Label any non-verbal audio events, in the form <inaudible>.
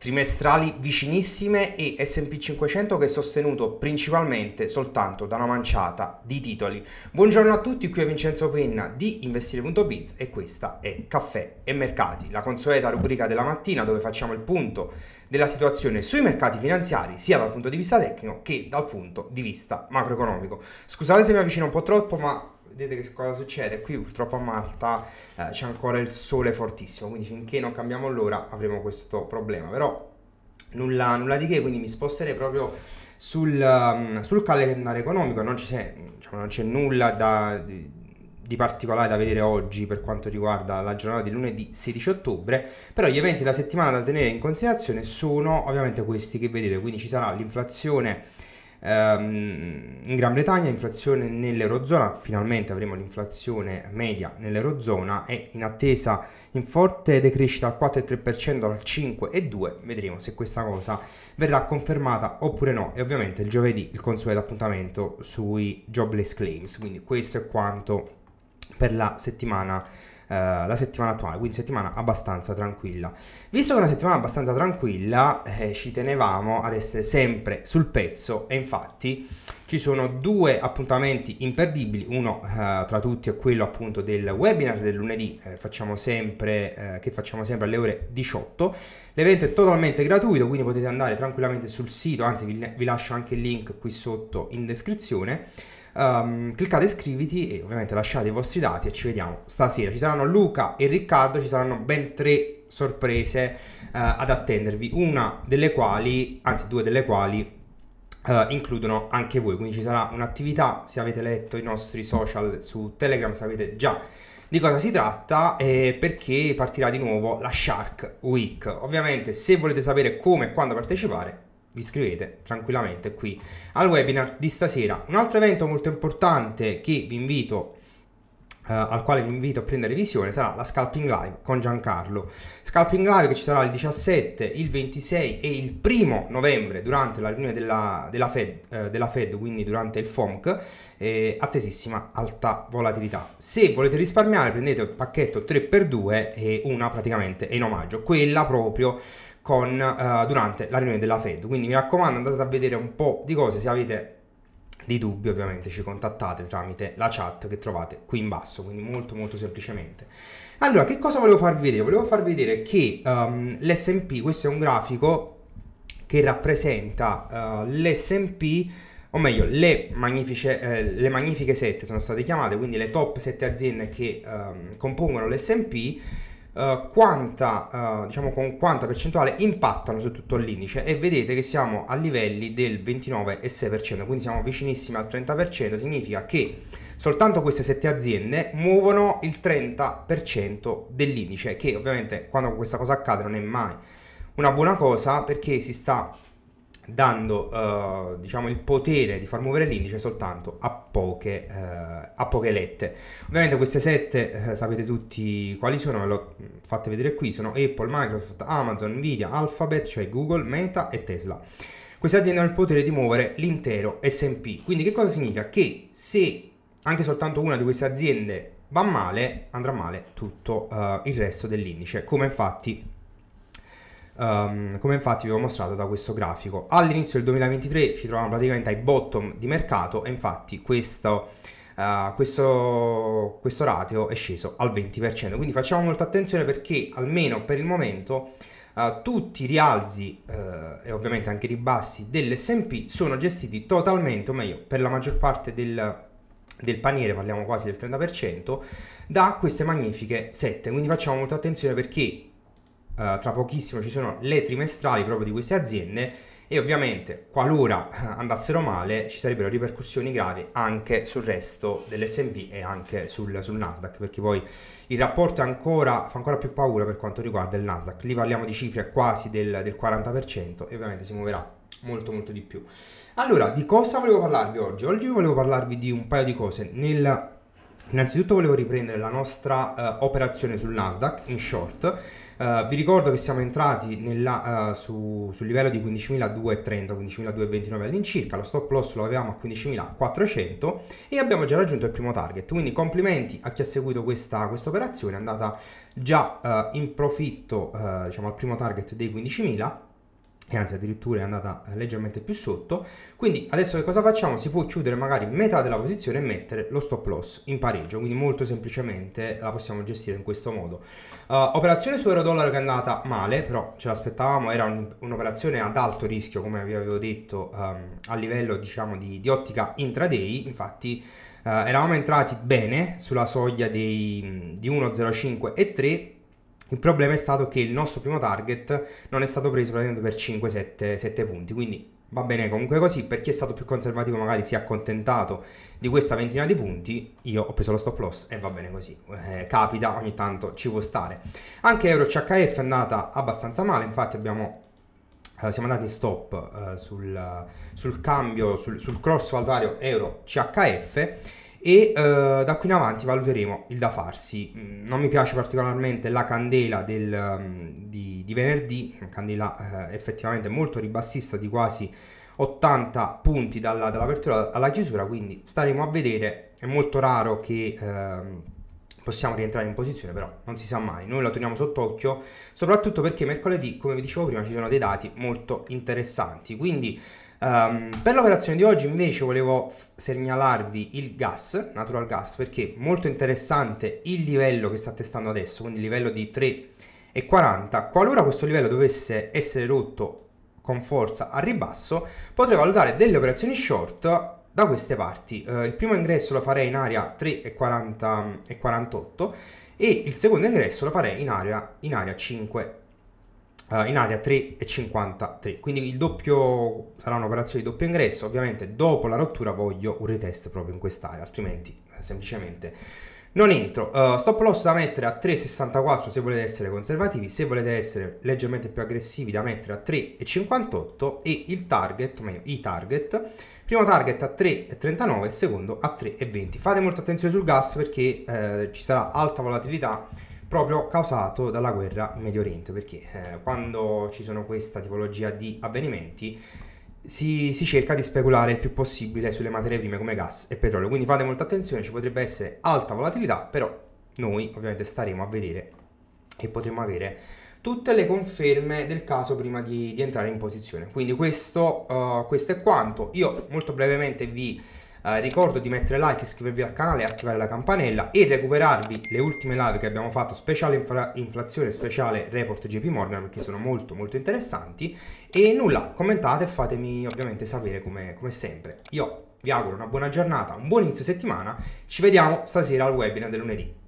trimestrali vicinissime e S&P 500 che è sostenuto principalmente soltanto da una manciata di titoli. Buongiorno a tutti, qui è Vincenzo Penna di Investire.biz e questa è Caffè e Mercati, la consueta rubrica della mattina dove facciamo il punto della situazione sui mercati finanziari sia dal punto di vista tecnico che dal punto di vista macroeconomico. Scusate se mi avvicino un po' troppo ma vedete che cosa succede? Qui purtroppo a Malta eh, c'è ancora il sole fortissimo, quindi finché non cambiamo l'ora avremo questo problema, però nulla, nulla di che, quindi mi sposterei proprio sul, um, sul calendario economico, non, c'è, diciamo, non c'è nulla da, di, di particolare da vedere oggi per quanto riguarda la giornata di lunedì 16 ottobre, però gli eventi della settimana da tenere in considerazione sono ovviamente questi che vedete, quindi ci sarà l'inflazione Ehm, in Gran Bretagna inflazione nell'Eurozona, finalmente avremo l'inflazione media nell'Eurozona e in attesa in forte decrescita al 4,3% al 5,2%, vedremo se questa cosa verrà confermata oppure no e ovviamente il giovedì il consueto appuntamento sui jobless claims, quindi questo è quanto per la settimana eh, la settimana attuale, quindi settimana abbastanza tranquilla. Visto che è una settimana abbastanza tranquilla, eh, ci tenevamo ad essere sempre sul pezzo e infatti ci sono due appuntamenti imperdibili, uno eh, tra tutti è quello appunto del webinar del lunedì eh, facciamo sempre, eh, che facciamo sempre alle ore 18, l'evento è totalmente gratuito quindi potete andare tranquillamente sul sito, anzi vi, vi lascio anche il link qui sotto in descrizione Um, cliccate iscriviti e ovviamente lasciate i vostri dati e ci vediamo stasera. Ci saranno Luca e Riccardo, ci saranno ben tre sorprese uh, ad attendervi, una delle quali, anzi due delle quali Uh, includono anche voi. Quindi ci sarà un'attività, se avete letto i nostri social su Telegram sapete già di cosa si tratta eh, perché partirà di nuovo la Shark Week. Ovviamente se volete sapere come e quando partecipare vi iscrivete tranquillamente qui al webinar di stasera. Un altro evento molto importante che vi invito Uh, al quale vi invito a prendere visione sarà la Scalping Live con Giancarlo. Scalping Live che ci sarà il 17, il 26 e il 1 novembre durante la riunione della, della, Fed, uh, della Fed, quindi durante il FOMC, eh, attesissima alta volatilità. Se volete risparmiare prendete il pacchetto 3x2 e una praticamente in omaggio, quella proprio con, uh, durante la riunione della Fed. Quindi mi raccomando andate a vedere un po' di cose se avete dei dubbi ovviamente ci contattate tramite la chat che trovate qui in basso, quindi molto molto semplicemente. Allora, che cosa volevo farvi vedere? Volevo farvi vedere che um, ehm, l'SP, questo è un grafico che rappresenta uh, eh, l'SP, o meglio, le, eh, le magnifiche 7 sono state chiamate, quindi le top 7 aziende che um, compongono l'SP eh, quanta, eh, diciamo con quanta percentuale impattano su tutto l'indice e vedete che siamo a livelli del 29,6%, quindi siamo vicinissimi al 30%, significa che soltanto queste 7 aziende muovono il 30% dell'indice, che ovviamente quando questa cosa accade non è mai una buona cosa perché si sta dando eh, diciamo, il potere di far muovere l'indice soltanto a poche, eh, a poche lette. Ovviamente queste sette eh, sapete tutti quali sono, ve l'ho mm, fatte vedere qui, sono Apple, Microsoft, Amazon, Nvidia, Alphabet, cioè Google, Meta e Tesla. Queste aziende hanno il potere di muovere l'intero SP. Quindi che cosa significa? Che se anche soltanto una di queste aziende va male, andrà male tutto eh, il resto dell'indice, come infatti um, come infatti vi ho mostrato da questo grafico. All'inizio del 2023 ci troviamo praticamente ai bottom di mercato e infatti questo, uh, questo, questo ratio è sceso al 20%. Quindi facciamo molta attenzione perché almeno per il momento... Uh, tutti i rialzi uh, e ovviamente anche i ribassi dell'SP sono gestiti totalmente, o meglio, per la maggior parte del, del paniere, parliamo quasi del 30%, da queste magnifiche 7. Quindi facciamo molta attenzione perché eh, tra pochissimo ci sono le trimestrali proprio di queste aziende e ovviamente qualora <laughs> andassero male ci sarebbero ripercussioni gravi anche sul resto dell'SP e anche sul, sul, Nasdaq perché poi il rapporto ancora, fa ancora più paura per quanto riguarda il Nasdaq lì parliamo di cifre quasi del, del 40% e ovviamente si muoverà molto molto di più allora di cosa volevo parlarvi oggi? oggi volevo parlarvi di un paio di cose nel Innanzitutto volevo riprendere la nostra uh, operazione sul Nasdaq in short. Uh, vi ricordo che siamo entrati nella, uh, su, sul livello di 15.230, 15.229 all'incirca, lo stop loss lo avevamo a 15.400 e abbiamo già raggiunto il primo target, quindi complimenti a chi ha seguito questa, operazione, è andata già in profitto diciamo, al primo target dei 15.000 e anzi addirittura è andata leggermente più sotto quindi adesso che cosa facciamo si può chiudere magari metà della posizione e mettere lo stop loss in pareggio quindi molto semplicemente la possiamo gestire in questo modo uh, operazione su euro dollaro che è andata male però ce l'aspettavamo era un, un'operazione ad alto rischio come vi avevo detto um, a livello diciamo di, di ottica intraday infatti uh, eravamo entrati bene sulla soglia dei, di 1,05 e 3 il problema è stato che il nostro primo target non è stato preso praticamente per 5-7 punti, quindi va bene comunque così, per chi è stato più conservativo magari si è accontentato di questa ventina di punti, io ho preso lo stop loss e va bene così, eh, capita, ogni tanto ci può stare. Anche Euro CHF è andata abbastanza male, infatti abbiamo eh, siamo andati in stop uh, sul, uh, sul, cambio, sul, sul cross valutario euro CHF e eh, da qui in avanti valuteremo il da farsi. Mm, non mi piace particolarmente la candela del, mm, di, di, venerdì, una candela eh, effettivamente molto ribassista di quasi 80 punti dalla, dall'apertura alla chiusura, quindi staremo a vedere, è molto raro che... Eh, possiamo rientrare in posizione, però non si sa mai, noi la teniamo sott'occhio, soprattutto perché mercoledì, come vi dicevo prima, ci sono dei dati molto interessanti, quindi Um, per l'operazione di oggi invece volevo segnalarvi il gas, natural gas, perché molto interessante il livello che sta testando adesso, quindi il livello di 3,40. Qualora questo livello dovesse essere rotto con forza a ribasso, potrei valutare delle operazioni short da queste parti. Uh, il primo ingresso lo farei in area 3,48 mm, e il secondo ingresso lo farei in area, in area 5 eh, in area 3,53 quindi il doppio sarà un'operazione di doppio ingresso ovviamente dopo la rottura voglio un retest proprio in quest'area altrimenti eh, semplicemente non entro uh, stop loss da mettere a 3,64 se volete essere conservativi se volete essere leggermente più aggressivi da mettere a 3,58 e il target meglio i target primo target a 3,39 secondo a 3,20 fate molta attenzione sul gas perché eh, ci sarà alta volatilità proprio causato dalla guerra in Medio Oriente, perché eh, quando ci sono questa tipologia di avvenimenti si, si, cerca di speculare il più possibile sulle materie prime come gas e petrolio, quindi fate molta attenzione, ci potrebbe essere alta volatilità, però noi ovviamente staremo a vedere e potremo avere tutte le conferme del caso prima di, di entrare in posizione. Quindi questo, uh, questo è quanto, io molto brevemente vi eh, ricordo di mettere like, iscrivervi al canale e attivare la campanella e recuperarvi le ultime live che abbiamo fatto speciale infla- inflazione, speciale report JP Morgan perché sono molto molto interessanti e nulla, commentate e fatemi ovviamente sapere come, come sempre. Io vi auguro una buona giornata, un buon inizio settimana, ci vediamo stasera al webinar del lunedì.